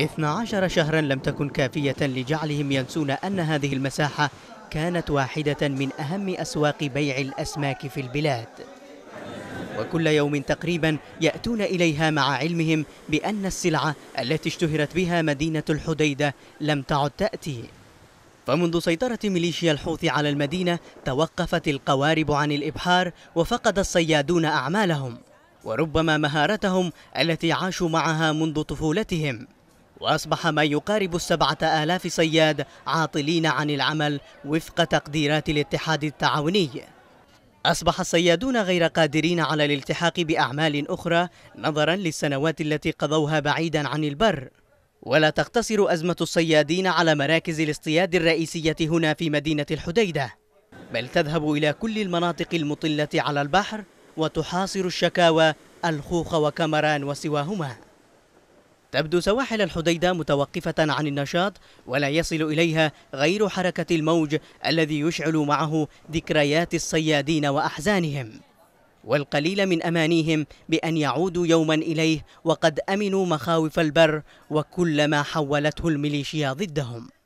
12 شهرا لم تكن كافية لجعلهم ينسون أن هذه المساحة كانت واحدة من أهم أسواق بيع الأسماك في البلاد وكل يوم تقريبا يأتون إليها مع علمهم بأن السلعة التي اشتهرت بها مدينة الحديدة لم تعد تأتي فمنذ سيطرة ميليشيا الحوثي على المدينة توقفت القوارب عن الإبحار وفقد الصيادون أعمالهم وربما مهارتهم التي عاشوا معها منذ طفولتهم وأصبح ما يقارب السبعة آلاف صياد عاطلين عن العمل وفق تقديرات الاتحاد التعاوني أصبح الصيادون غير قادرين على الالتحاق بأعمال أخرى نظرا للسنوات التي قضوها بعيدا عن البر ولا تقتصر أزمة الصيادين على مراكز الاصطياد الرئيسية هنا في مدينة الحديدة بل تذهب إلى كل المناطق المطلة على البحر وتحاصر الشكاوى الخوخ وكمران وسواهما تبدو سواحل الحديدة متوقفة عن النشاط ولا يصل إليها غير حركة الموج الذي يشعل معه ذكريات الصيادين وأحزانهم والقليل من أمانيهم بأن يعودوا يوما إليه وقد أمنوا مخاوف البر وكل ما حولته الميليشيا ضدهم